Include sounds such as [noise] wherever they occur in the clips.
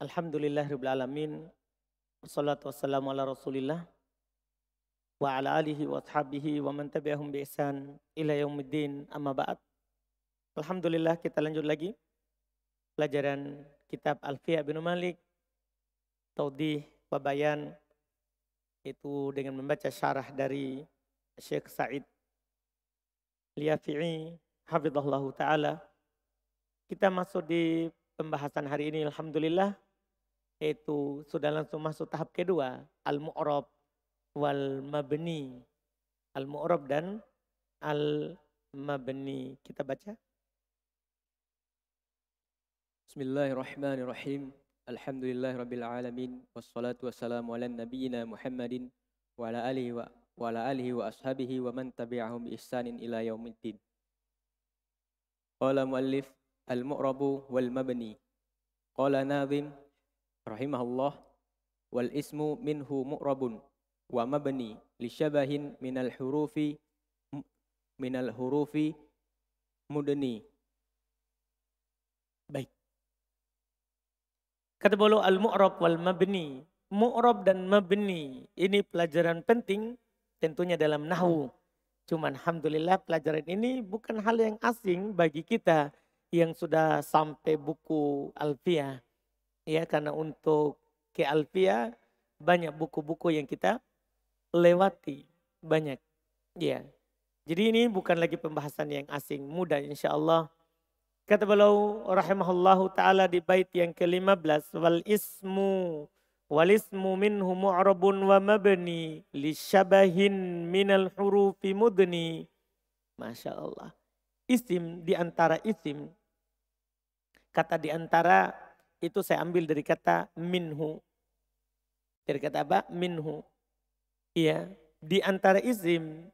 Alhamdulillah Rabbil Alamin. Wassalatu wassalamu ala rasulillah. Wa ala alihi wa ashabihi wa man tabi'ahum bi ihsan ila yaumiddin amma ba'd. Alhamdulillah kita lanjut lagi. Pelajaran kitab Alfiya bin Malik. Taudih wa bayan. Itu dengan membaca syarah dari Syekh Said Liafi'i Hafizullah Ta'ala. Kita masuk di pembahasan hari ini Alhamdulillah itu sudah langsung masuk tahap kedua. Al-mu'rob wal mabni. Al-mu'rob dan al-mabni. Kita baca. Bismillahirrahmanirrahim. Alhamdulillah Rabbil Alamin. Wassalatu wassalamu ala nabiyina Muhammadin wa ala alihi wa, wa, ala alihi wa ashabihi wa man tabi'ahum bi ihsanin ila yaumiddin. Qala muallif al-mu'rabu wal mabni. Qala nazim rahimahullah wal ismu minhu mu'rabun wa mabni li syabahin minal hurufi minal hurufi mudni baik kata bolo al mu'rab wal mabni mu'rab dan mabni ini pelajaran penting tentunya dalam nahwu cuman alhamdulillah pelajaran ini bukan hal yang asing bagi kita yang sudah sampai buku alfiah ya karena untuk ke Alfia banyak buku-buku yang kita lewati banyak ya jadi ini bukan lagi pembahasan yang asing mudah insya Allah kata beliau rahimahullahu taala di bait yang ke-15 wal ismu wal ismu minhu mu'rabun wa mabni li syabahin minal hurufi mudni Masya Allah isim di antara isim kata di antara itu saya ambil dari kata minhu. Dari kata apa? Minhu. Iya. Di antara izim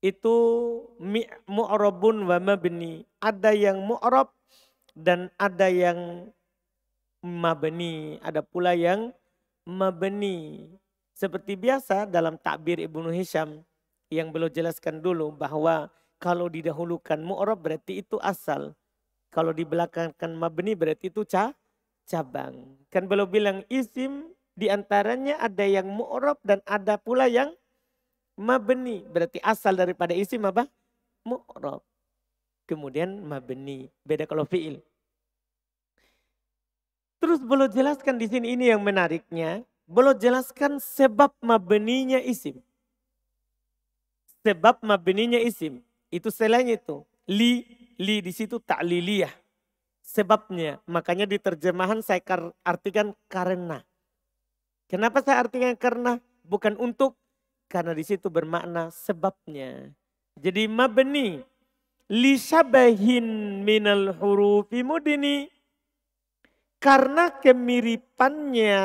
itu mu'robun wa mabni. Ada yang mu'rob dan ada yang mabni. Ada pula yang mabni. Seperti biasa dalam takbir Ibnu Hisham yang beliau jelaskan dulu bahwa kalau didahulukan mu'rob berarti itu asal. Kalau dibelakangkan mabni berarti itu cah, cabang. Kan belum bilang isim diantaranya ada yang mu'rob dan ada pula yang mabni. Berarti asal daripada isim apa? Mu'rob. Kemudian mabni. Beda kalau fi'il. Terus belum jelaskan di sini ini yang menariknya. Belum jelaskan sebab mabninya isim. Sebab mabninya isim. Itu selain itu. Li, li di situ ta'liliyah sebabnya. Makanya di terjemahan saya artikan karena. Kenapa saya artikan karena? Bukan untuk, karena di situ bermakna sebabnya. Jadi mabni lisabahin minal hurufi mudini. Karena kemiripannya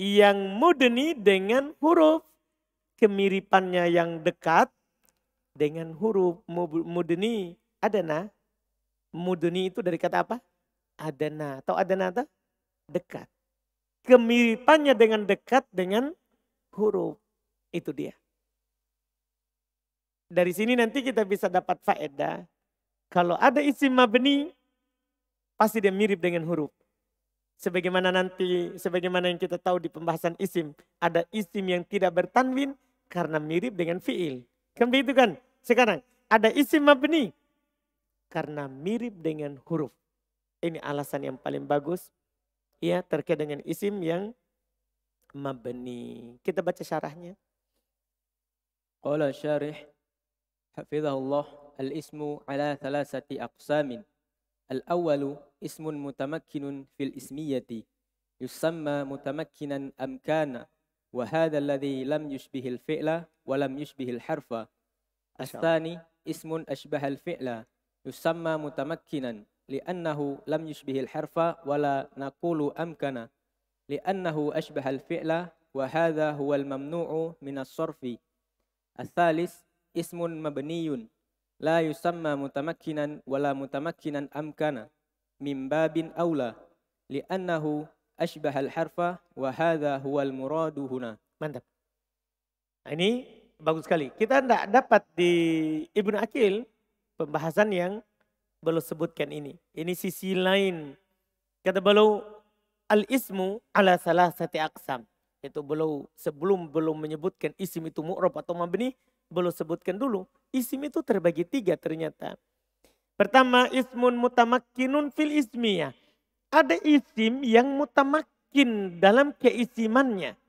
yang mudni dengan huruf. Kemiripannya yang dekat dengan huruf mudni. nah. Muduni itu dari kata apa? Adana. Atau adana itu dekat. Kemiripannya dengan dekat dengan huruf. Itu dia. Dari sini nanti kita bisa dapat faedah. Kalau ada isim mabni, pasti dia mirip dengan huruf. Sebagaimana nanti, sebagaimana yang kita tahu di pembahasan isim. Ada isim yang tidak bertanwin karena mirip dengan fi'il. Kan begitu kan? Sekarang, ada isim mabni, karena mirip dengan huruf. Ini alasan yang paling bagus ya terkait dengan isim yang mabni. Kita baca syarahnya. Qala syarih hafizahullah al-ismu ala thalathati aqsamin. Al-awwalu ismun mutamakkinun fil ismiyati yusamma mutamakkinan amkana wa hadha lam yushbihi al-fi'la wa harfa ismun يسمى متمكنا لأنه لم يشبه الحرف ولا نقول أمكن لأنه أشبه الفعل وهذا هو الممنوع من الصرف الثالث اسم مبني لا يسمى متمكنا ولا متمكنا أمكن من باب أولى لأنه أشبه الحرف وهذا هو المراد هنا mantap ini يعني bagus sekali kita tidak dapat di Ibnu Akil pembahasan yang Beliau sebutkan ini. Ini sisi lain. Kata beliau, al-ismu ala salah sati aksam. Itu beliau sebelum belum menyebutkan isim itu mu'rob atau mabni, beliau sebutkan dulu. Isim itu terbagi tiga ternyata. Pertama, ismun mutamakkinun fil ismiyah. Ada isim yang mutamakin dalam keisimannya.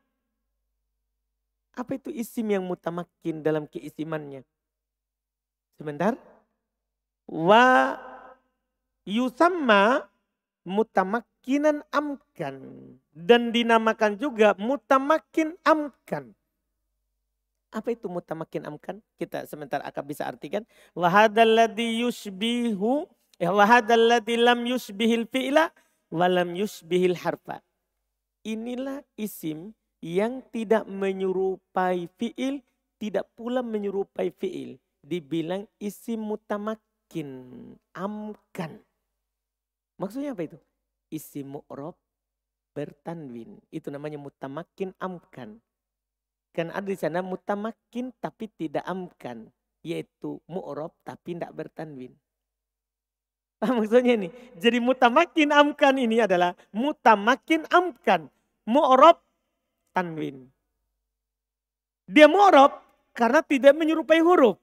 Apa itu isim yang mutamakin dalam keisimannya? Sebentar. Wa yusamma mutamakinan amkan. Dan dinamakan juga mutamakin amkan. Apa itu mutamakin amkan? Kita sebentar akan bisa artikan. Wahadalladhi yushbihu. Eh, Wahadalladhi lam yushbihil fi'la. Walam yushbihil harfa. Inilah isim yang tidak menyerupai fi'il. Tidak pula menyerupai fi'il. Dibilang isim mutamak makin amkan. Maksudnya apa itu? Isi mu'rob bertanwin. Itu namanya mutamakin amkan. Kan ada di sana mutamakin tapi tidak amkan. Yaitu mu'rob tapi tidak bertanwin. [laughs] maksudnya ini? Jadi mutamakin amkan ini adalah mutamakin amkan. Mu'rob tanwin. Dia mu'rob karena tidak menyerupai huruf.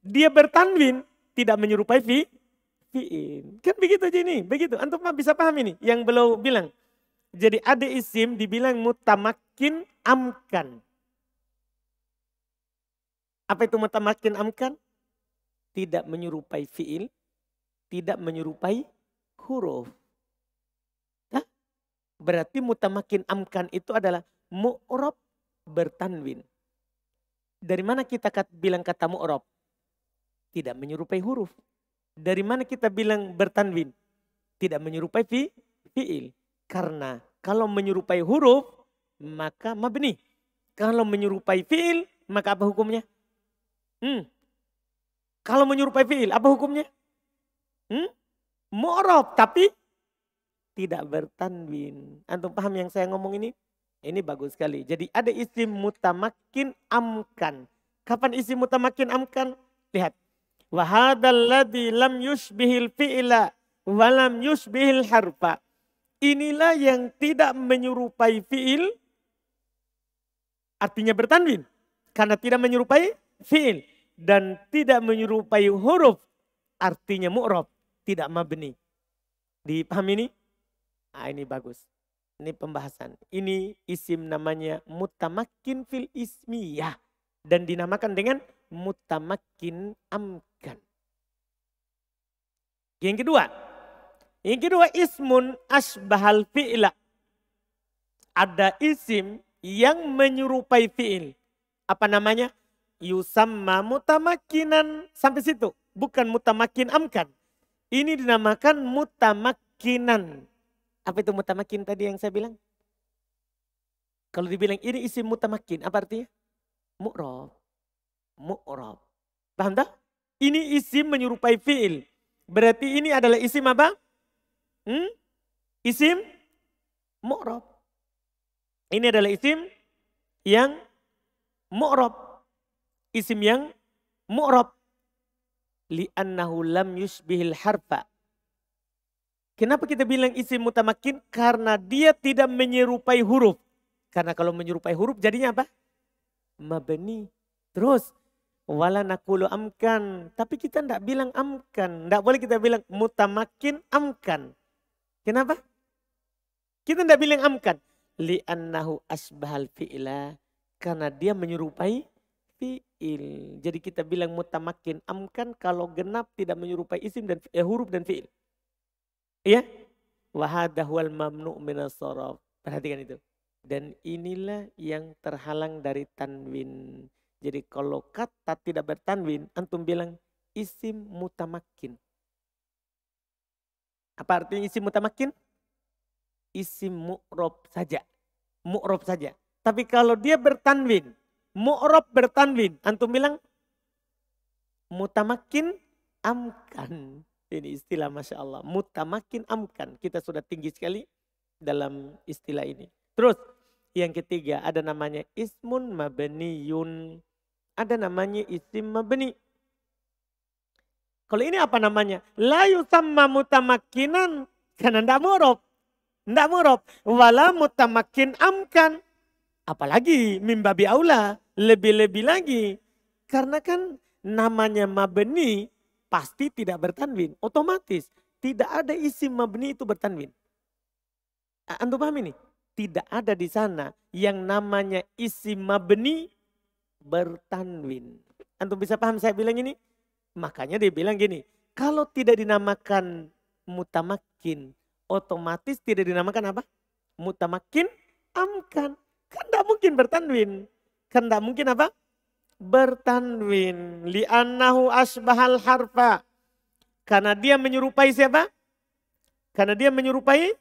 Dia bertanwin tidak menyerupai fi fiin. Kan begitu aja ini, begitu. Antum bisa paham ini yang beliau bilang. Jadi ada isim dibilang mutamakin amkan. Apa itu mutamakin amkan? Tidak menyerupai fiil, tidak menyerupai huruf. Hah? Berarti mutamakin amkan itu adalah mu'rob bertanwin. Dari mana kita bilang kata mu'rob? Tidak menyerupai huruf. Dari mana kita bilang bertanwin? Tidak menyerupai fi, fi'il. Karena kalau menyerupai huruf, maka mabni. Kalau menyerupai fi'il, maka apa hukumnya? Hmm. Kalau menyerupai fi'il, apa hukumnya? Hmm? Mu'rob, tapi tidak bertanwin. Antum paham yang saya ngomong ini? Ini bagus sekali. Jadi ada isim mutamakin amkan. Kapan isim mutamakin amkan? Lihat, lam yusbihil fi'la walam harfa. Inilah yang tidak menyerupai fi'il artinya bertanwin karena tidak menyerupai fi'il dan tidak menyerupai huruf artinya mu'rob tidak mabni. Dipahami ini? Ah, ini bagus. Ini pembahasan. Ini isim namanya mutamakin fil ismiyah. Dan dinamakan dengan mutamakin amkin. Yang kedua, yang kedua ismun asbahal fi'la. Ada isim yang menyerupai fi'il. Apa namanya? Yusamma mutamakinan sampai situ. Bukan mutamakin amkan. Ini dinamakan mutamakinan. Apa itu mutamakin tadi yang saya bilang? Kalau dibilang ini isim mutamakin, apa artinya? Mu'rob. Mu'rob. Paham tak? Ini isim menyerupai fi'il. Berarti ini adalah isim apa? Hmm? Isim mu'rob. Ini adalah isim yang mu'rob. Isim yang mu'rob. Li'annahu lam yusbihil harfa. Kenapa kita bilang isim mutamakin? Karena dia tidak menyerupai huruf. Karena kalau menyerupai huruf jadinya apa? Mabani. Terus Wala nakulu amkan. Tapi kita tidak bilang amkan. Tidak boleh kita bilang mutamakin amkan. Kenapa? Kita tidak bilang amkan. Li'annahu asbahal fi'la. Karena dia menyerupai fi'il. Jadi kita bilang mutamakin amkan kalau genap tidak menyerupai isim dan eh, huruf dan fi'il. Iya? Wahadahwal mamnu' minasorof. Perhatikan itu. Dan inilah yang terhalang dari tanwin. Jadi kalau kata tidak bertanwin, antum bilang isim mutamakin. Apa artinya isim mutamakin? Isim mu'rob saja. Mu'rob saja. Tapi kalau dia bertanwin, mu'rob bertanwin, antum bilang mutamakin amkan. Ini istilah Masya Allah. Mutamakin amkan. Kita sudah tinggi sekali dalam istilah ini. Terus yang ketiga ada namanya ismun mabniyun. Ada namanya isim mabni. Kalau ini apa namanya? La yusamma mutamakinan. Karena tidak murab. Tidak murab. Wala mutamakkin amkan. Apalagi mim babi aula. Lebih-lebih lagi. Karena kan namanya mabni pasti tidak bertanwin. Otomatis tidak ada isim mabni itu bertanwin. Antum paham ini? tidak ada di sana yang namanya isi mabni bertanwin. Antum bisa paham saya bilang ini? Makanya dia bilang gini, kalau tidak dinamakan mutamakin, otomatis tidak dinamakan apa? Mutamakin amkan. Kan tidak mungkin bertanwin. Kan tidak mungkin apa? Bertanwin. Li'annahu asbahal harfa. Karena dia menyerupai siapa? Karena dia menyerupai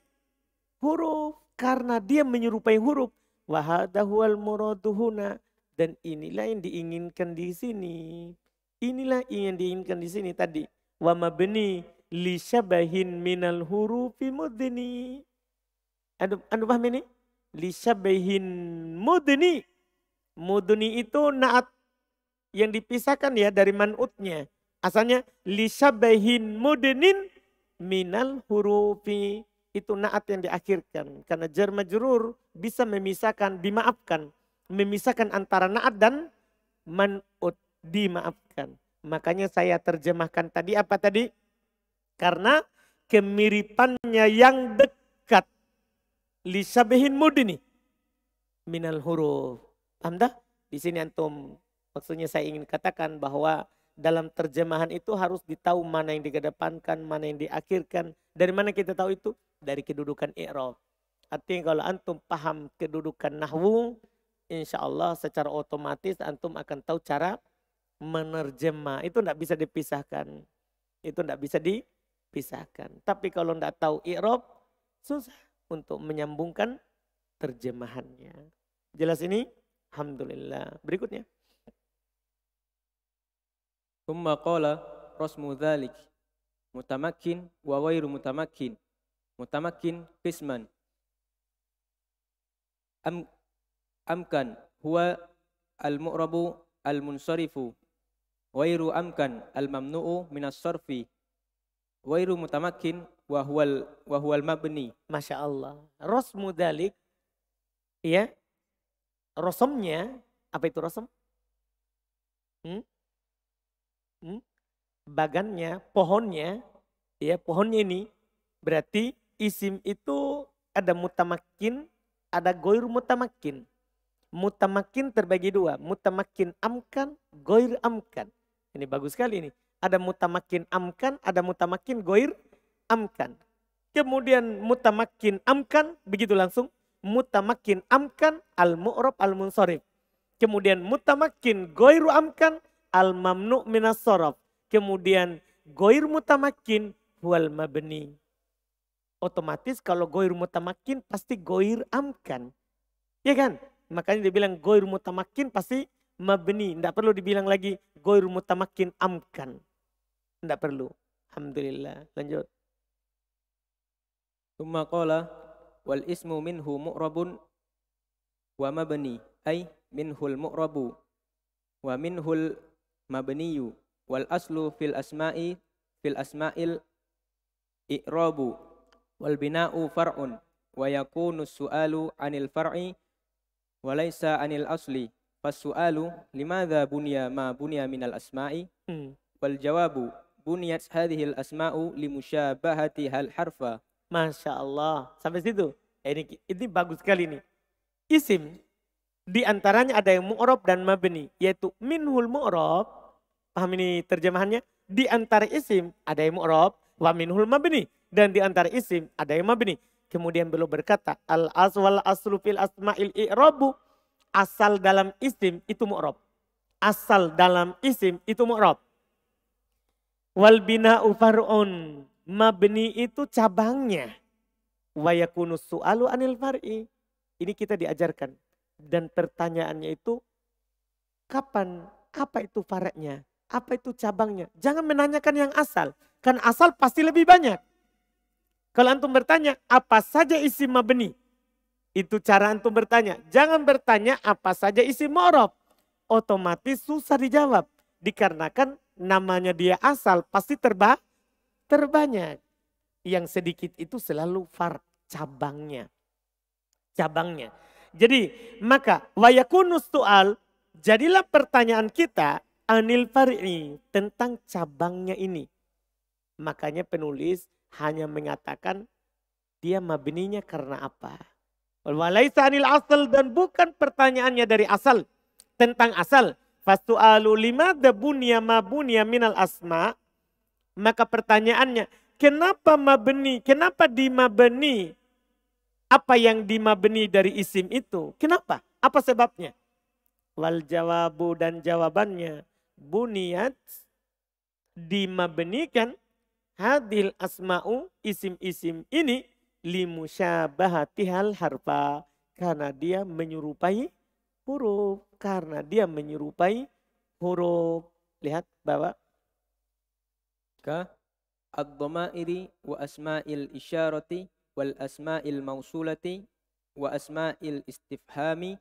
huruf karena dia menyerupai huruf. Wahadahual muraduhuna. Dan inilah yang diinginkan di sini. Inilah yang diinginkan di sini tadi. Wa mabni li syabahin minal hurufi mudni. Anu, anu paham ini? Li syabahin mudni. Mudni itu naat yang dipisahkan ya dari manutnya. Asalnya li syabahin mudnin minal hurufi itu naat yang diakhirkan. Karena jar majrur bisa memisahkan, dimaafkan. Memisahkan antara naat dan man'ut, dimaafkan. Makanya saya terjemahkan tadi apa tadi? Karena kemiripannya yang dekat. Lisabihin mudini. Minal huruf. Paham Di sini antum maksudnya saya ingin katakan bahwa dalam terjemahan itu harus ditahu mana yang dikedepankan, mana yang diakhirkan. Dari mana kita tahu itu? dari kedudukan i'rab. Artinya kalau antum paham kedudukan nahwu, insya Allah secara otomatis antum akan tahu cara menerjemah. Itu tidak bisa dipisahkan. Itu tidak bisa dipisahkan. Tapi kalau tidak tahu i'rab, susah untuk menyambungkan terjemahannya. Jelas ini? Alhamdulillah. Berikutnya. Thumma qala rasmu dhalik mutamakin wa mutamakin mutamakin qisman am amkan huwa al-mu'rabu al wa wairu amkan al-mamnu'u minas sarfi wairu mutamakin wa huwal wa huwal mabni Masya Allah rasmu dalik ya rosomnya apa itu rosom hmm? Hmm? bagannya pohonnya ya pohonnya ini berarti isim itu ada mutamakin, ada goir mutamakin. Mutamakin terbagi dua, mutamakin amkan, goir amkan. Ini bagus sekali ini. Ada mutamakin amkan, ada mutamakin goir amkan. Kemudian mutamakin amkan, begitu langsung. Mutamakin amkan, al-mu'rob al-munsorif. Kemudian mutamakin goir amkan, al-mamnu minasorob. Kemudian goir mutamakin, wal mabni otomatis kalau goir mutamakin pasti goir amkan. Ya kan? Makanya dia bilang goir mutamakin pasti mabni. Tidak perlu dibilang lagi goir mutamakin amkan. Tidak perlu. Alhamdulillah. Lanjut. Tumma qala wal ismu minhu mu'rabun wa mabni ay minhul mu'rabu wa minhul mabniyu wal aslu fil asma'i fil asma'il i'rabu wal bina'u far'un wa yakunu su'alu anil far'i wa laisa anil asli fas su'alu limadha bunya ma bunya minal asma'i hmm. wal jawabu bunyat hadhil asma'u limushabahati hal harfa Masya Allah sampai situ eh, ini, ini bagus sekali ini isim di antaranya ada yang mu'rob dan mabni yaitu minhul mu'rob paham ini terjemahannya di antara isim ada yang mu'rob wa minhul mabni dan di antara isim ada yang mabni. Kemudian beliau berkata, al aswal aslu fil asma'il i'rabu. Asal dalam isim itu mu'rab. Asal dalam isim itu mu'rab. Wal bina'u far'un. Mabni itu cabangnya. Wayakunu su'alu anil far'i. Ini kita diajarkan. Dan pertanyaannya itu, kapan, apa itu faraknya? Apa itu cabangnya? Jangan menanyakan yang asal. Kan asal pasti lebih banyak. Kalau antum bertanya apa saja isi mabni, itu cara antum bertanya. Jangan bertanya apa saja isi morob. Otomatis susah dijawab. Dikarenakan namanya dia asal pasti terba terbanyak. Yang sedikit itu selalu far cabangnya. Cabangnya. Jadi maka wayakunus tu'al jadilah pertanyaan kita anil fari'i tentang cabangnya ini. Makanya penulis hanya mengatakan dia mabininya karena apa. Walaisa anil asal dan bukan pertanyaannya dari asal. Tentang asal. Fastu'alu lima dabunia mabunia minal asma. Maka pertanyaannya, kenapa mabeni kenapa dimabeni apa yang dimabeni dari isim itu? Kenapa? Apa sebabnya? Wal jawabu dan jawabannya buniat dimabenikan hadil asma'u isim-isim ini hal harfa karena dia menyerupai huruf karena dia menyerupai huruf lihat bahwa ka ad-dhamairi wa asma'il isyarati wal asma'il mausulati wa asma'il istifhami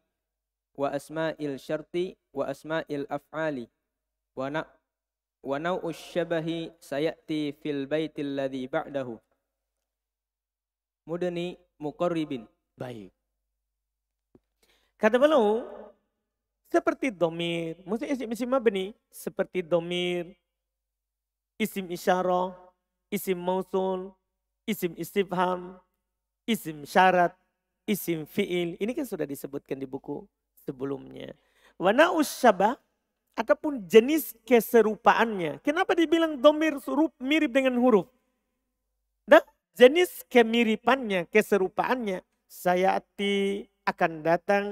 wa asma'il syarti wa asma'il af'ali wa wa nau'u syabahi sayati fil baitil ladzi ba'dahu mudani muqarribin baik kata beliau seperti domir mesti isim isim mabni seperti domir isim isyarah isim mausul isim istifham isim syarat isim fiil ini kan sudah disebutkan di buku sebelumnya wa nau'u syabah ataupun jenis keserupaannya. Kenapa dibilang domir surup mirip dengan huruf? Dan jenis kemiripannya, keserupaannya. Saya ati akan datang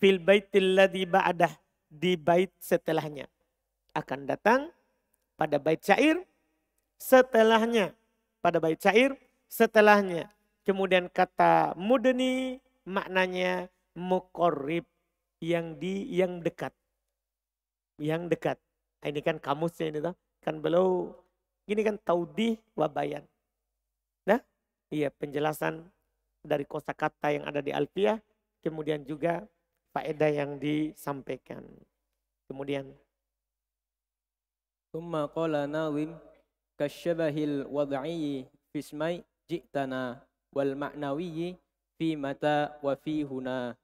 fil baitil ladhi ba'dah di bait setelahnya. Akan datang pada bait syair setelahnya. Pada bait syair setelahnya. Kemudian kata mudeni maknanya mukorib yang di yang dekat yang dekat. Nah, ini kan kamusnya ini tuh. Kan beliau ini kan taudih wabayan. Nah, iya penjelasan dari kosakata yang ada di Alfiah, kemudian juga faedah yang disampaikan. Kemudian Thumma qala nawim kasyabahil wad'i fi ismai ji'tana wal ma'nawiyyi fi mata wa fi huna.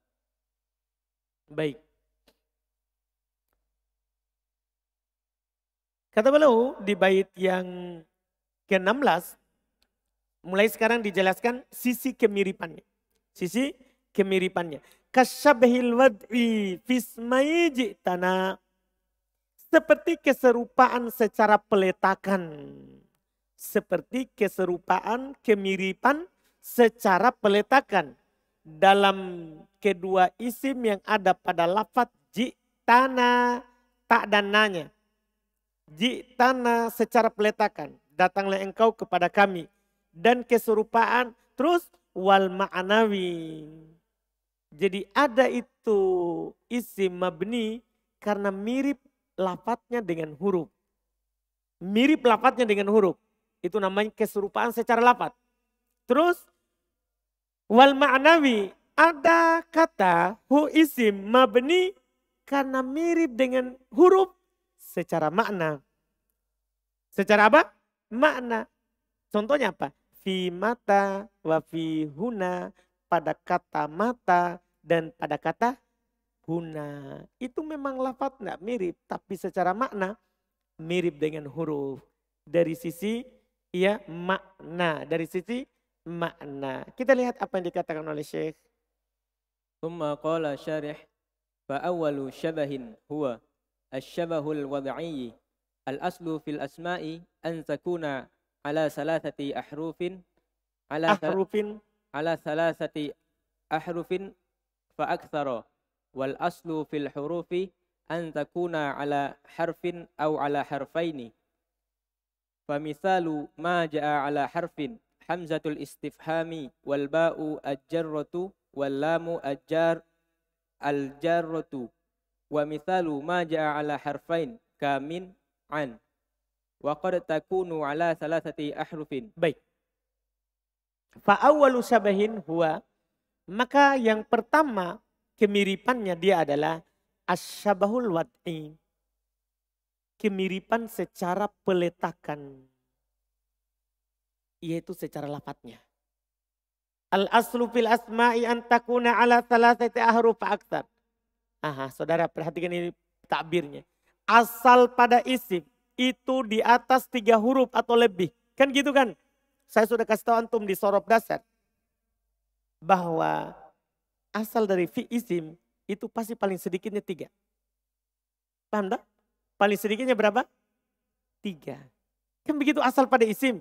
Baik. Kata beliau di bait yang ke-16, mulai sekarang dijelaskan sisi kemiripannya. Sisi kemiripannya. Kasyabhil wad'i fismai jiktana. Seperti keserupaan secara peletakan. Seperti keserupaan, kemiripan secara peletakan. Dalam kedua isim yang ada pada lafat jitana, tak dan nanya tanah secara peletakan. Datanglah engkau kepada kami. Dan keserupaan terus wal ma'anawi. Jadi ada itu isim mabni karena mirip lafadznya dengan huruf. Mirip lafadznya dengan huruf. Itu namanya keserupaan secara lapat Terus wal ma'nawi ada kata hu isim mabni karena mirip dengan huruf secara makna. Secara apa? Makna. Contohnya apa? Fi mata wa fi huna pada kata mata dan pada kata huna. Itu memang lafat nggak mirip, tapi secara makna mirip dengan huruf. Dari sisi ya makna, dari sisi makna. Kita lihat apa yang dikatakan oleh Syekh. Thumma qala syarih fa awwalu syabahin huwa الشبه الوضعي الأصل في الأسماء أن تكون على ثلاثة أحرف على أحرف على ثلاثة أحرف فأكثر والأصل في الحروف أن تكون على حرف أو على حرفين فمثال ما جاء على حرف حمزة الاستفهام والباء الجرة واللام الجار الجارة wa mithalu ma jaa ala harfain kamin an wa qad takunu ala salasati ahrufin. Baik. Fa awwalu syabahin huwa maka yang pertama kemiripannya dia adalah asyabahul wad'i. Kemiripan secara peletakan yaitu secara lafadznya Al aslu fil asma'i an takuna ala salasati ahruf aktsar. Aha, saudara perhatikan ini takbirnya. Asal pada isim itu di atas tiga huruf atau lebih. Kan gitu kan? Saya sudah kasih tahu antum di sorop dasar. Bahwa asal dari fi isim itu pasti paling sedikitnya tiga. Paham tak? Paling sedikitnya berapa? Tiga. Kan begitu asal pada isim.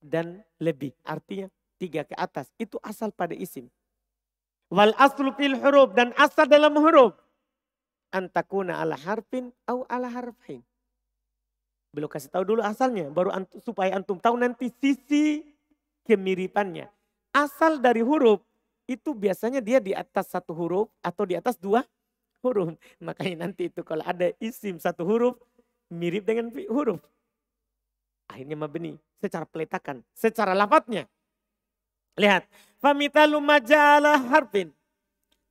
Dan lebih. Artinya tiga ke atas. Itu asal pada isim. Wal aslu fil huruf dan asal dalam huruf. Antakuna ala harfin au ala harfain. Belum kasih tahu dulu asalnya, baru antum, supaya antum tahu nanti sisi kemiripannya. Asal dari huruf itu biasanya dia di atas satu huruf atau di atas dua huruf. [laughs] Makanya nanti itu kalau ada isim satu huruf mirip dengan huruf. Akhirnya mabni secara peletakan, secara lafadznya Lihat. Famitalu maja'ala harfin.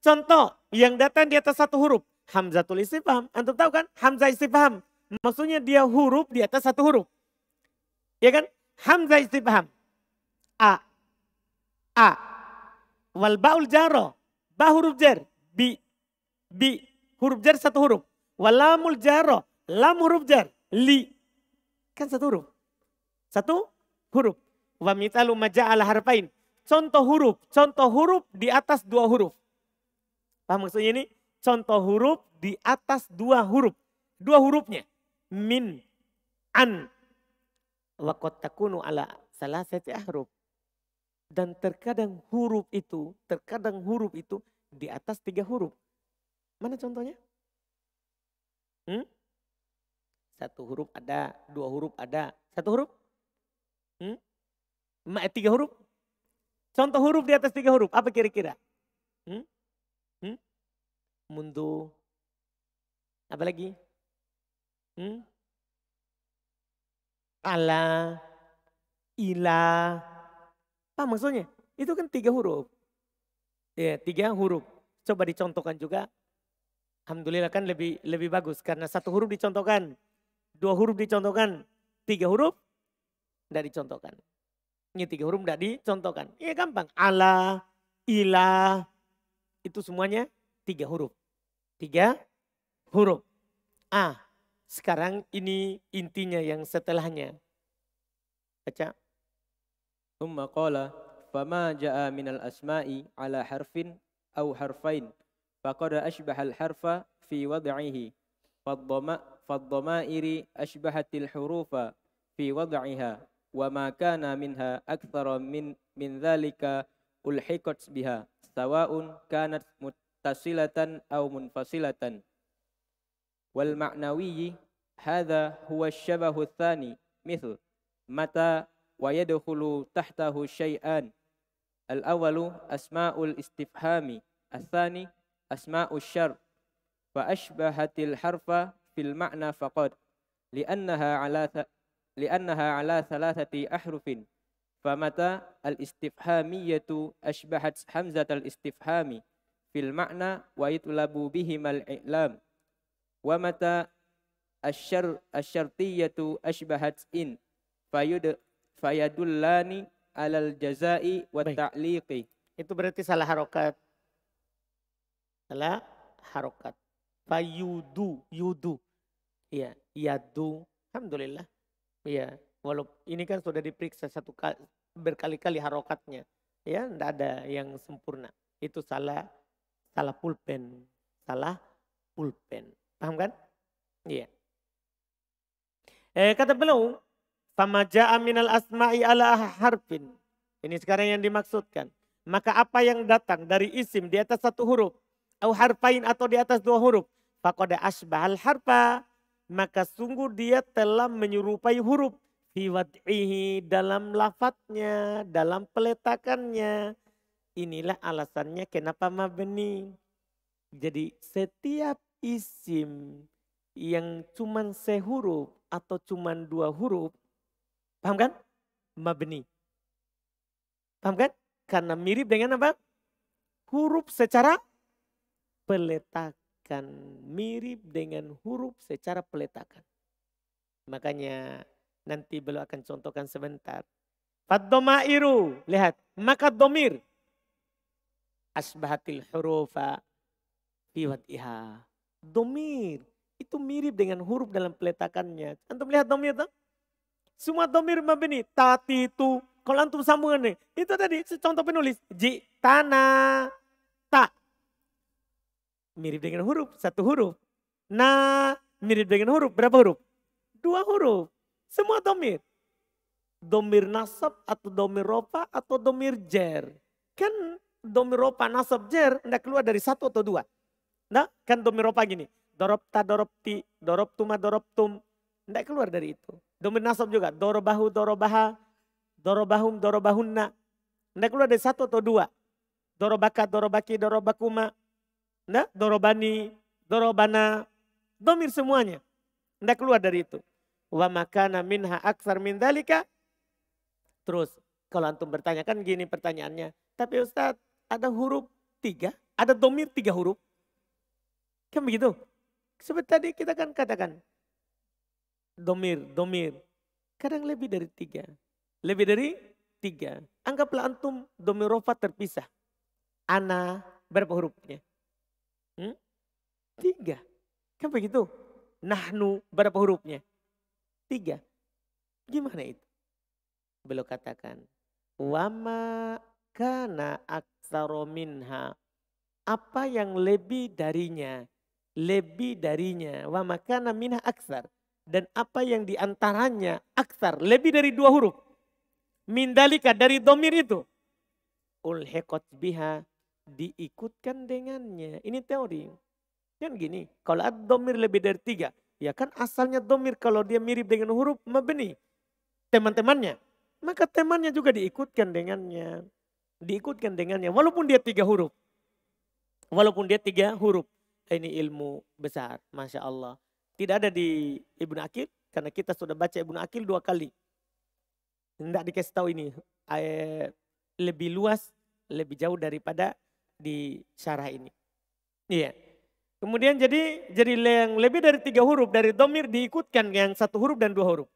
Contoh yang datang di atas satu huruf. Hamzatul istifham. Antum tahu kan? Hamzah istifham. Maksudnya dia huruf di atas satu huruf. Ya kan? Hamzah istifham. A. A. Wal ba'ul jaro. Ba huruf jar. Bi. Bi. Huruf jar satu huruf. Walamul jaro. Lam huruf jar. Li. Kan satu huruf. Satu huruf. Wa mitalu maja'ala harfain contoh huruf. Contoh huruf di atas dua huruf. Paham maksudnya ini? Contoh huruf di atas dua huruf. Dua hurufnya. Min, an. Wakot takunu ala salah satu huruf. Dan terkadang huruf itu, terkadang huruf itu di atas tiga huruf. Mana contohnya? Hmm? Satu huruf ada, dua huruf ada. Satu huruf? Hmm? Ma, eh, tiga huruf? Contoh huruf di atas tiga huruf, apa kira-kira? Hmm? Hmm? Mundu. Apa lagi? Hmm? Ala, ila. Apa maksudnya? Itu kan tiga huruf. Ya, tiga huruf. Coba dicontohkan juga. Alhamdulillah kan lebih lebih bagus karena satu huruf dicontohkan, dua huruf dicontohkan, tiga huruf dari contohkan. Ini tiga huruf tidak dicontohkan. Iya gampang. Ala, ilah, itu semuanya tiga huruf. Tiga huruf. A. Sekarang ini intinya yang setelahnya. Baca. Thumma qala fama ja'a minal asma'i ala harfin au harfain faqad ashbaha al harfa fi wad'ihi faddama faddamairi ashbahatil hurufa fi wad'iha وما كان منها أكثر من من ذلك ألحقت بها سواء كانت متصلة أو منفصلة والمعنوي هذا هو الشبه الثاني مثل متى ويدخل تحته شيئان الأول أسماء الاستفهام الثاني أسماء الشر فأشبهت الحرف في المعنى فقط لأنها على li'annaha ala thalathati ahrufin famata al-istifhamiyatu asbahat hamzat al-istifhami fil makna wa yutlabu bihimal i'lam wa mata asyar asyartiyatu asbahat in fayud jazai wa itu berarti salah harokat salah harokat fayudu yudu ya yadu alhamdulillah Iya, walaupun ini kan sudah diperiksa satu kali, berkali-kali harokatnya. Ya, tidak ada yang sempurna. Itu salah salah pulpen, salah pulpen. Paham kan? Iya. Eh, kata beliau, amin minal asma'i ala harfin." Ini sekarang yang dimaksudkan. Maka apa yang datang dari isim di atas satu huruf, au harfain atau di atas dua huruf, Fakoda asbahal harfa maka sungguh dia telah menyerupai huruf fi dalam lafadznya, dalam peletakannya. Inilah alasannya kenapa mabni. Jadi setiap isim yang cuman sehuruf atau cuman dua huruf, paham kan? Mabni. Paham kan? Karena mirip dengan apa? Huruf secara peletak diartikan mirip dengan huruf secara peletakan. Makanya nanti beliau akan contohkan sebentar. Faddomairu, lihat. Maka domir. Asbahatil hurufa biwad'iha. Domir. Itu mirip dengan huruf dalam peletakannya. Antum lihat domir tuh? Semua domir mabini. Tati itu. Kalau antum sambungan nih. Itu tadi contoh penulis. Ji, tanah, tak mirip dengan huruf, satu huruf. Na mirip dengan huruf, berapa huruf? Dua huruf. Semua domir. Domir nasab atau domir ropa atau domir jer. Kan domir ropa nasab jer tidak keluar dari satu atau dua. Nah, kan domir ropa gini. Dorobta, dorobti, dorobtuma, dorobtum. Tidak keluar dari itu. Domir nasab juga. Dorobahu, dorobaha, dorobahum, dorobahunna. Tidak keluar dari satu atau dua. Dorobaka, dorobaki, dorobakuma. Nah, dorobani, dorobana, domir semuanya. Tidak keluar dari itu. Wa makana minha aksar min dalika. Terus, kalau antum bertanya, kan gini pertanyaannya. Tapi Ustadz, ada huruf tiga, ada domir tiga huruf. Kan begitu? Seperti tadi kita kan katakan, domir, domir. Kadang lebih dari tiga. Lebih dari tiga. Anggaplah antum rofah terpisah. Ana, berapa hurufnya? Tiga. Kan begitu? Nahnu berapa hurufnya? Tiga. Gimana itu? Beliau katakan, wama kana aksaro minha. Apa yang lebih darinya? Lebih darinya. Wama kana minha aksar. Dan apa yang diantaranya aksar. Lebih dari dua huruf. Mindalika dari domir itu. Ulhekot biha. Diikutkan dengannya. Ini teori Kan gini, kalau ad-domir lebih dari tiga, ya kan asalnya domir kalau dia mirip dengan huruf mabni teman-temannya. Maka temannya juga diikutkan dengannya. Diikutkan dengannya, walaupun dia tiga huruf. Walaupun dia tiga huruf. Ini ilmu besar, Masya Allah. Tidak ada di Ibnu Akil, karena kita sudah baca Ibnu Akil dua kali. Tidak dikasih tahu ini. Eh, lebih luas, lebih jauh daripada di syarah ini. Iya. Yeah. Kemudian jadi jadi yang lebih dari tiga huruf dari domir diikutkan yang satu huruf dan dua huruf.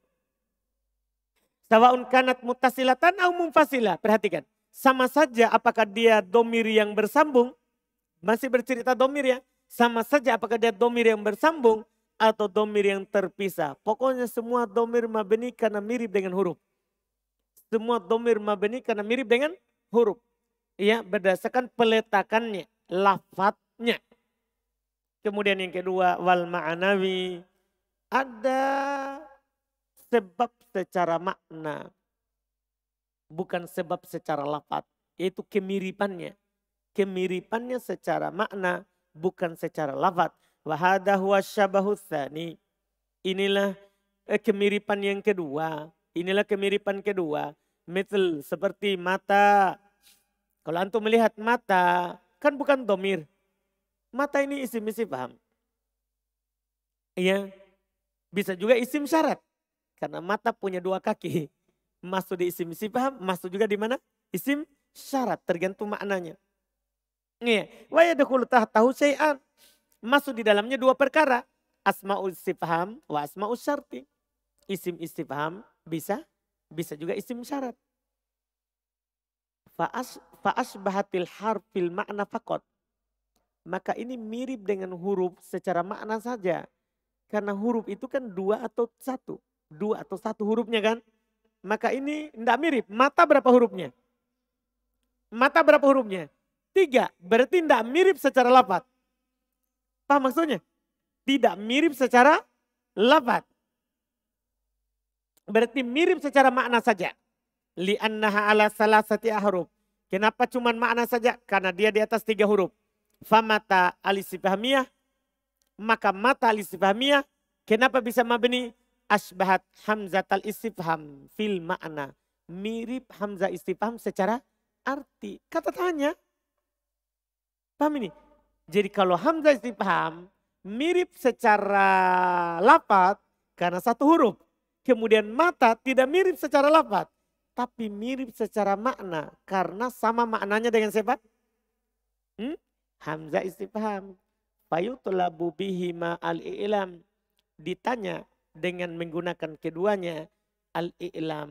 Sawaun kanat mutasilatan au munfasilah. Perhatikan. Sama saja apakah dia domir yang bersambung. Masih bercerita domir ya. Sama saja apakah dia domir yang bersambung atau domir yang terpisah. Pokoknya semua domir mabeni karena mirip dengan huruf. Semua domir mabeni karena mirip dengan huruf. Ya berdasarkan peletakannya, lafadznya. Kemudian yang kedua wal ma'nawi ada sebab secara makna bukan sebab secara lafat yaitu kemiripannya kemiripannya secara makna bukan secara lafat wahada huwa syabahus inilah eh, kemiripan yang kedua inilah kemiripan kedua metal seperti mata kalau antum melihat mata kan bukan domir Mata ini isim isi paham. Iya. Bisa juga isim syarat. Karena mata punya dua kaki. Masuk di isim isi paham, masuk juga di mana? Isim syarat, tergantung maknanya. Iya. Wa yadkhulu tahu syai'an. Masuk di dalamnya dua perkara. Asma'ul istifham wa asma'ul syarti. Isim istifham bisa, bisa juga isim syarat. Fa'as, faas fa'asbahatil harfil makna fakot maka ini mirip dengan huruf secara makna saja. Karena huruf itu kan dua atau satu. Dua atau satu hurufnya kan. Maka ini tidak mirip. Mata berapa hurufnya? Mata berapa hurufnya? Tiga. Berarti tidak mirip secara lapat. Paham maksudnya? Tidak mirip secara lapat. Berarti mirip secara makna saja. Li'annaha ala salah sati huruf. Kenapa cuma makna saja? Karena dia di atas tiga huruf famata alisifahmiyah. maka mata alisifahmiyah. kenapa bisa mabni asbahat Hamzat alisifham fil makna mirip hamzah istifham secara arti kata tanya paham ini jadi kalau hamzah istifham mirip secara lapat karena satu huruf kemudian mata tidak mirip secara lapat tapi mirip secara makna karena sama maknanya dengan sifat hmm? Hamzah istifham. Fayutlabu bihima al-i'lam. Ditanya dengan menggunakan keduanya. Al-i'lam.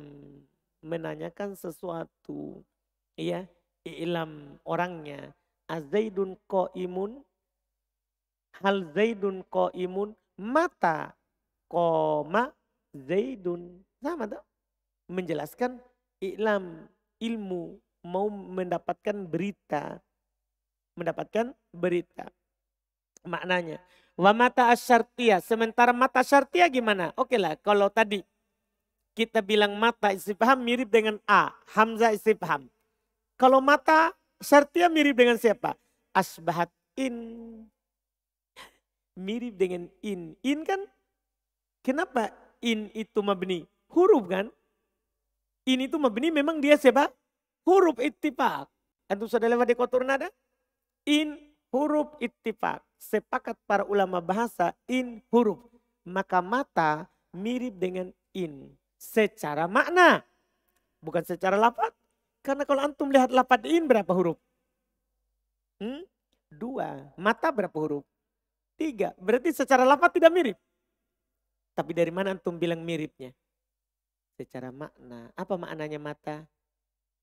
Menanyakan sesuatu. Iya. I'lam orangnya. Azaidun imun Hal Zaidun imun Mata koma Zaidun. Sama tak? Menjelaskan i'lam ilmu mau mendapatkan berita mendapatkan berita. Maknanya. Wa mata asyartia. Sementara mata syartia gimana? Oke lah kalau tadi kita bilang mata istifham mirip dengan A. Hamzah istifham. Kalau mata syartia mirip dengan siapa? Asbahat in. Mirip dengan in. In kan kenapa in itu mabni? Huruf kan? ini itu mabni memang dia siapa? Huruf ittifak. Antum sudah lewat di kotor nada? In huruf ittifak. Sepakat para ulama bahasa in huruf. Maka mata mirip dengan in. Secara makna. Bukan secara lapat. Karena kalau antum lihat lapat in berapa huruf? Hmm? Dua. Mata berapa huruf? Tiga. Berarti secara lapat tidak mirip. Tapi dari mana antum bilang miripnya? Secara makna. Apa maknanya mata?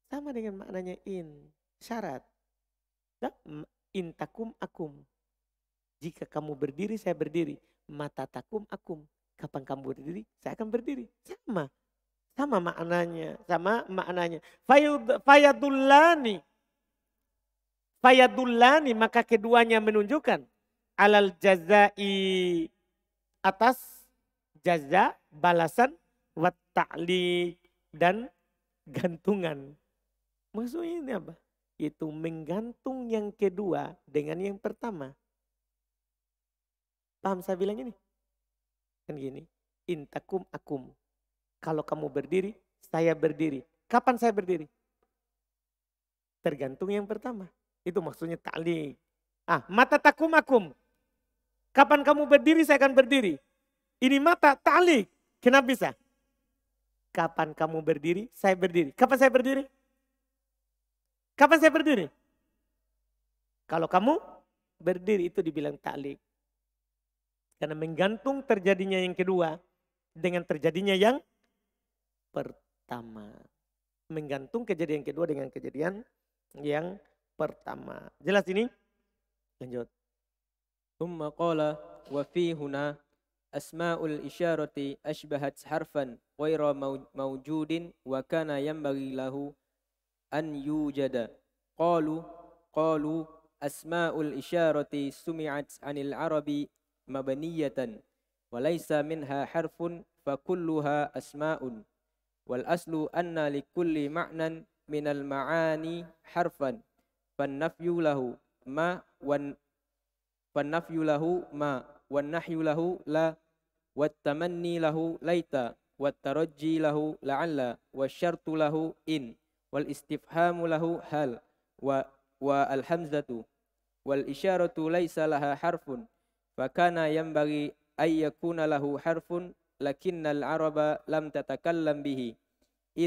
Sama dengan maknanya in. Syarat. Intakum akum. Jika kamu berdiri, saya berdiri. Mata takum akum. Kapan kamu berdiri, saya akan berdiri. Sama. Sama maknanya. Sama maknanya. Fayadullani. Fayadullani. Maka keduanya menunjukkan. Alal jazai. Atas jaza balasan. Wat ta'li. Dan gantungan. Maksudnya ini apa? itu menggantung yang kedua dengan yang pertama. Paham saya bilang ini? Kan gini, intakum akum. Kalau kamu berdiri, saya berdiri. Kapan saya berdiri? Tergantung yang pertama. Itu maksudnya tali. Ah, mata takum akum. Kapan kamu berdiri, saya akan berdiri. Ini mata tali. Kenapa bisa? Kapan kamu berdiri, saya berdiri. Kapan saya berdiri? Kapan saya berdiri? Kalau kamu berdiri itu dibilang taklik. Karena menggantung terjadinya yang kedua dengan terjadinya yang pertama. Menggantung kejadian kedua dengan kejadian yang pertama. Jelas ini? Lanjut. Thumma qala wa fi huna asma'ul isyarati asbahat harfan ira mawjudin wa kana yanbaghi أن يوجد قالوا قالوا أسماء الإشارة سمعت عن العرب مبنية وليس منها حرف فكلها أسماء والأصل أن لكل معنى من المعاني حرفا فالنفي له ما ون فالنفي له ما والنحي له لا والتمني له ليت والترجي له لعل والشرط له إن wal istifhamu lahu hal wa wa al hamzatu wal isyaratu laisa laha harfun kana yanbaghi ay yakuna lahu harfun al araba lam tatakallam bihi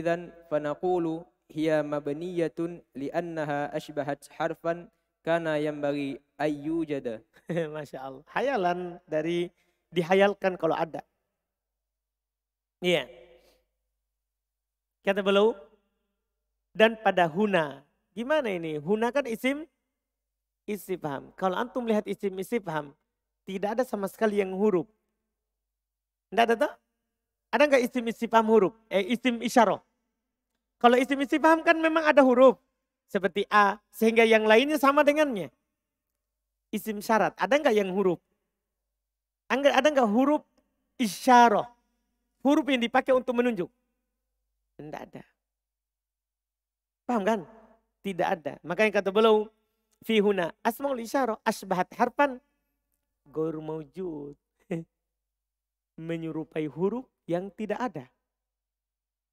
fa fanaqulu hiya mabniyatun annaha ashbahat harfan kana yanbaghi ay yujada [laughs] Masya Allah hayalan dari dihayalkan kalau ada iya yeah. kata beliau dan pada huna. Gimana ini? Huna kan isim istifham. Kalau antum lihat isim istifham, tidak ada sama sekali yang huruf. Tidak ada tak? Ada nggak isim istifham huruf? Eh, isim isyarah. Kalau isim istifham kan memang ada huruf. Seperti A, sehingga yang lainnya sama dengannya. Isim syarat, ada nggak yang huruf? Ada nggak huruf isyarah? Huruf yang dipakai untuk menunjuk? Tidak ada. Paham kan? Tidak ada. Makanya kata beliau, fihuna asmaul isyarah asbahat harfan gaur maujud. [laughs] Menyerupai huruf yang tidak ada.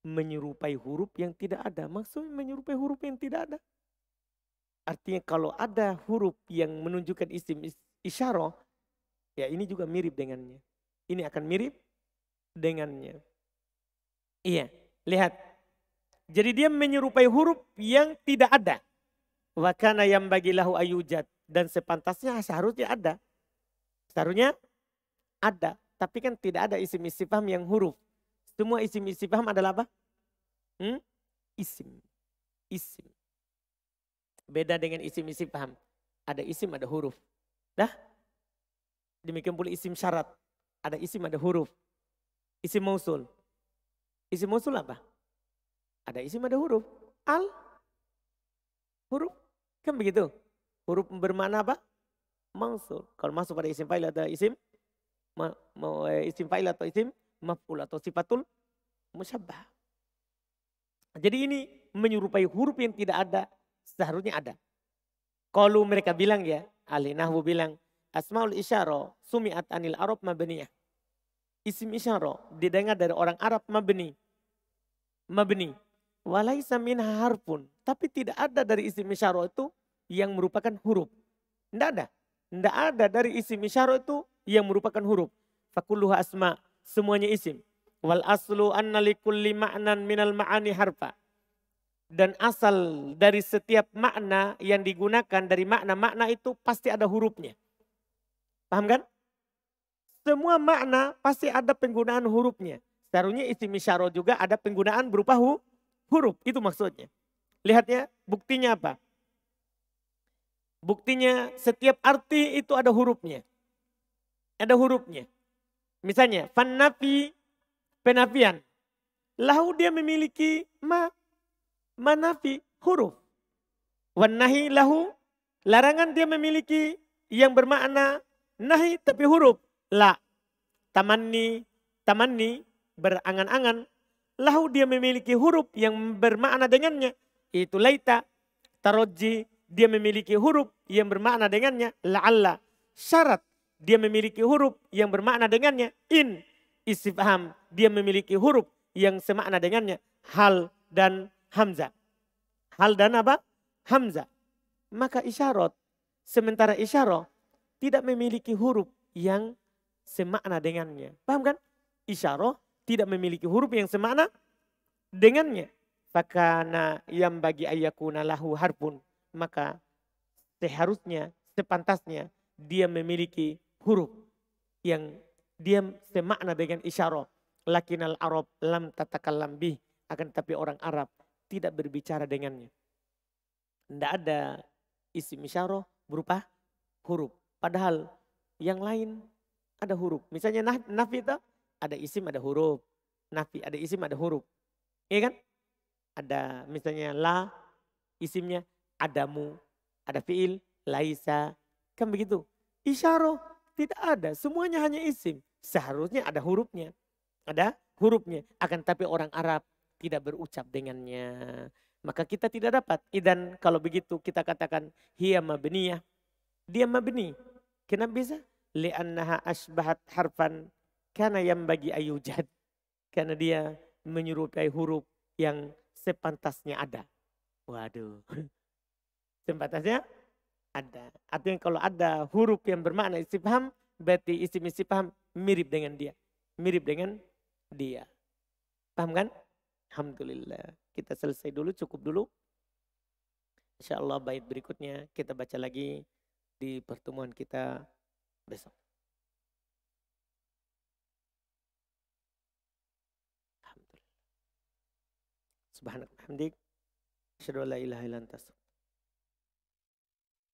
Menyerupai huruf yang tidak ada. Maksudnya menyerupai huruf yang tidak ada. Artinya kalau ada huruf yang menunjukkan isim isyarah, ya ini juga mirip dengannya. Ini akan mirip dengannya. Iya, lihat jadi dia menyerupai huruf yang tidak ada. Wakana yang bagilahu ayujat. Dan sepantasnya seharusnya ada. Seharusnya ada. Tapi kan tidak ada isim istifham yang huruf. Semua isim istifham adalah apa? Hmm? Isim. Isim. Beda dengan isim istifham. Ada isim, ada huruf. Dah? Demikian pula isim syarat. Ada isim, ada huruf. Isim mausul. Isim mausul apa? Ada isim ada huruf. Al. Huruf. Kan begitu. Huruf bermana apa? Mansur. Kalau masuk pada isim fa'il ada isim. Ma, ma, eh, isim fa'il atau isim maf'ul atau sifatul musyabbah. Jadi ini menyerupai huruf yang tidak ada seharusnya ada. Kalau mereka bilang ya, ahli nahwu bilang asmaul isyara sumi'at anil arab mabniyah. Isim isyara didengar dari orang Arab mabni. Mabni. Walaisa minha harfun. Tapi tidak ada dari isim isyaro itu yang merupakan huruf. Tidak ada. Tidak ada dari isim isyaro itu yang merupakan huruf. Fakulluha asma. Semuanya isim. Wal aslu anna likulli ma'nan minal ma'ani harfa. Dan asal dari setiap makna yang digunakan dari makna-makna itu pasti ada hurufnya. Paham kan? Semua makna pasti ada penggunaan hurufnya. Seharusnya isim isyaro juga ada penggunaan berupa hu, huruf. Itu maksudnya. Lihat ya, buktinya apa? Buktinya setiap arti itu ada hurufnya. Ada hurufnya. Misalnya, fanafi, penafian. Lahu dia memiliki ma, manafi, huruf. Wanahi lahu, larangan dia memiliki yang bermakna nahi tapi huruf. La, tamanni, tamanni, berangan-angan, lahu dia memiliki huruf yang bermakna dengannya. Itu laita, taroji, dia memiliki huruf yang bermakna dengannya. La'alla, syarat, dia memiliki huruf yang bermakna dengannya. In, istifham, dia memiliki huruf yang semakna dengannya. Hal dan hamzah. Hal dan apa? Hamzah. Maka isyarat, sementara isyarat tidak memiliki huruf yang semakna dengannya. Paham kan? isyarat tidak memiliki huruf yang semakna dengannya. Fakana yang bagi ayakuna lahu harpun. Maka seharusnya, sepantasnya dia memiliki huruf yang dia semakna dengan isyarah. Lakinal Arab lam tatakal lambih. Akan tetapi orang Arab tidak berbicara dengannya. Tidak ada isim isyarah berupa huruf. Padahal yang lain ada huruf. Misalnya nah, nafita. Ada isim, ada huruf. Nafi, ada isim, ada huruf. Iya kan? Ada misalnya la, isimnya adamu, ada fiil, laisa. Kan begitu. Isyaro, tidak ada. Semuanya hanya isim. Seharusnya ada hurufnya. Ada hurufnya. Akan tapi orang Arab tidak berucap dengannya. Maka kita tidak dapat. Dan kalau begitu kita katakan hiya mabniyah. Dia mabni. Kenapa bisa? Li'annaha asbahat harfan karena yang bagi ayujad. [laughs] Karena dia menyerupai huruf yang sepantasnya ada. Waduh. [laughs] Sepantasnya ada. Artinya kalau ada huruf yang bermakna istifham, berarti isim istifham mirip dengan dia. Mirip dengan dia. Paham kan? Alhamdulillah. Kita selesai dulu, cukup dulu. Insya Allah bait berikutnya kita baca lagi di pertemuan kita besok. Subhanak hamdik. Asyhadu an la ilaha illa anta